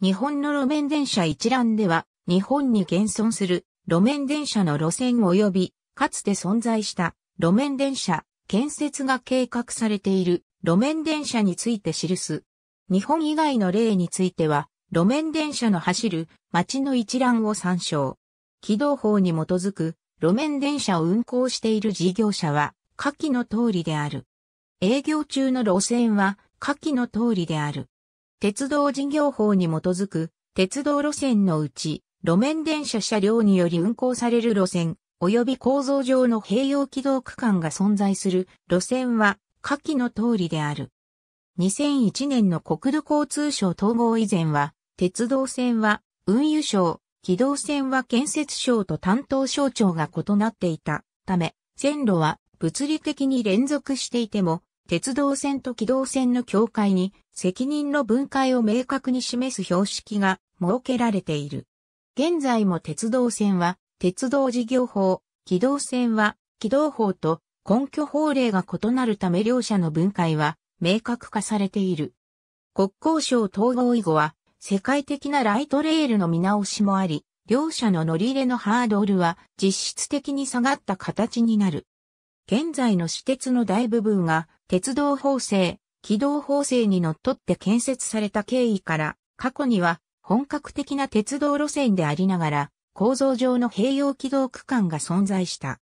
日本の路面電車一覧では、日本に現存する路面電車の路線及び、かつて存在した路面電車、建設が計画されている路面電車について記す。日本以外の例については、路面電車の走る街の一覧を参照。軌道法に基づく路面電車を運行している事業者は、下記の通りである。営業中の路線は、下記の通りである。鉄道事業法に基づく、鉄道路線のうち、路面電車車両により運行される路線、及び構造上の併用軌道区間が存在する路線は、下記の通りである。2001年の国土交通省統合以前は、鉄道線は運輸省、軌道線は建設省と担当省庁が異なっていたため、線路は物理的に連続していても、鉄道線と軌道線の境界に責任の分解を明確に示す標識が設けられている。現在も鉄道線は鉄道事業法、軌道線は軌道法と根拠法令が異なるため両者の分解は明確化されている。国交省統合以後は世界的なライトレールの見直しもあり、両者の乗り入れのハードルは実質的に下がった形になる。現在の私鉄の大部分が鉄道法制、軌道法制にのっとって建設された経緯から、過去には本格的な鉄道路線でありながら、構造上の併用軌道区間が存在した。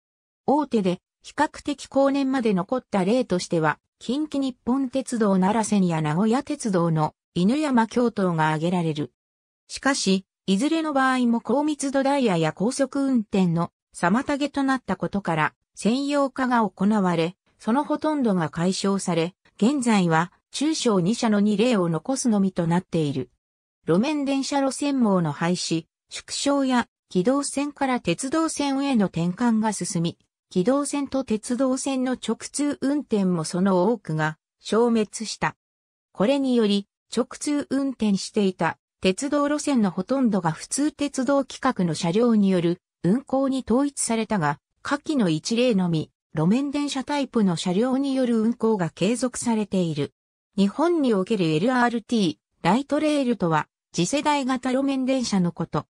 大手で比較的後年まで残った例としては、近畿日本鉄道奈良線や名古屋鉄道の犬山京都が挙げられる。しかし、いずれの場合も高密度ダイヤや高速運転の妨げとなったことから、専用化が行われ、そのほとんどが解消され、現在は中小2社の2例を残すのみとなっている。路面電車路線網の廃止、縮小や軌道線から鉄道線への転換が進み、軌道線と鉄道線の直通運転もその多くが消滅した。これにより、直通運転していた鉄道路線のほとんどが普通鉄道規格の車両による運行に統一されたが、下記の一例のみ、路面電車タイプの車両による運行が継続されている。日本における LRT、ライトレールとは、次世代型路面電車のこと。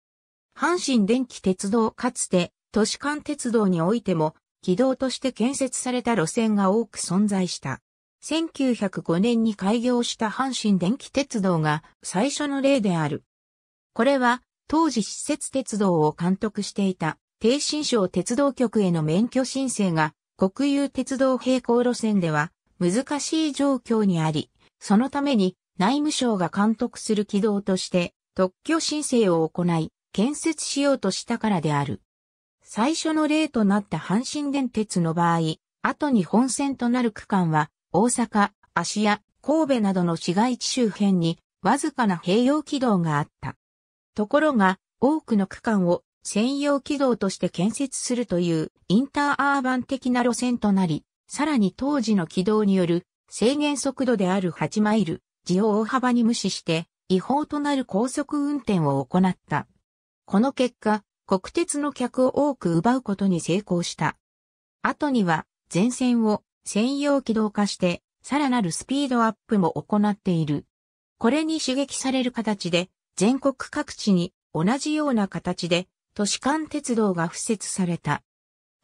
阪神電気鉄道かつて、都市間鉄道においても、軌道として建設された路線が多く存在した。1905年に開業した阪神電気鉄道が最初の例である。これは、当時施設鉄道を監督していた低新省鉄道局への免許申請が国有鉄道並行路線では難しい状況にあり、そのために内務省が監督する軌道として特許申請を行い、建設しようとしたからである。最初の例となった阪神電鉄の場合、後に本線となる区間は大阪、芦屋、神戸などの市街地周辺にわずかな併用軌道があった。ところが多くの区間を専用軌道として建設するというインターアーバン的な路線となり、さらに当時の軌道による制限速度である8マイル、時を大幅に無視して違法となる高速運転を行った。この結果、国鉄の客を多く奪うことに成功した。後には前線を専用軌道化してさらなるスピードアップも行っている。これに刺激される形で全国各地に同じような形で都市間鉄道が付設された。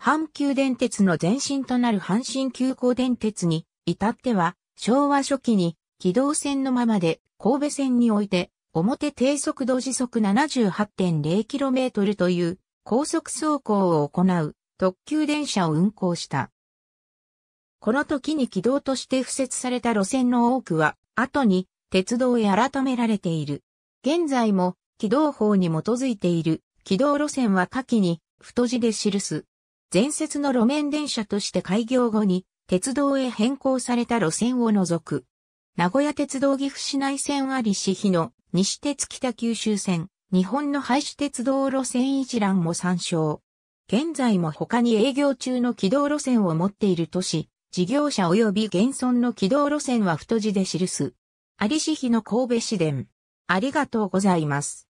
阪急電鉄の前身となる阪神急行電鉄に至っては昭和初期に軌道線のままで神戸線において表低速度時速 78.0km という高速走行を行う特急電車を運行した。この時に軌道として付設された路線の多くは後に鉄道へ改められている。現在も軌道法に基づいている軌道路線は下記に太字で記す。前節の路面電車として開業後に鉄道へ変更された路線を除く。名古屋鉄道岐阜市内線ありし日の西鉄北九州線、日本の廃止鉄道路線一覧も参照。現在も他に営業中の軌道路線を持っている都市、事業者及び現存の軌道路線は太字で記す。ありし日の神戸市電。ありがとうございます。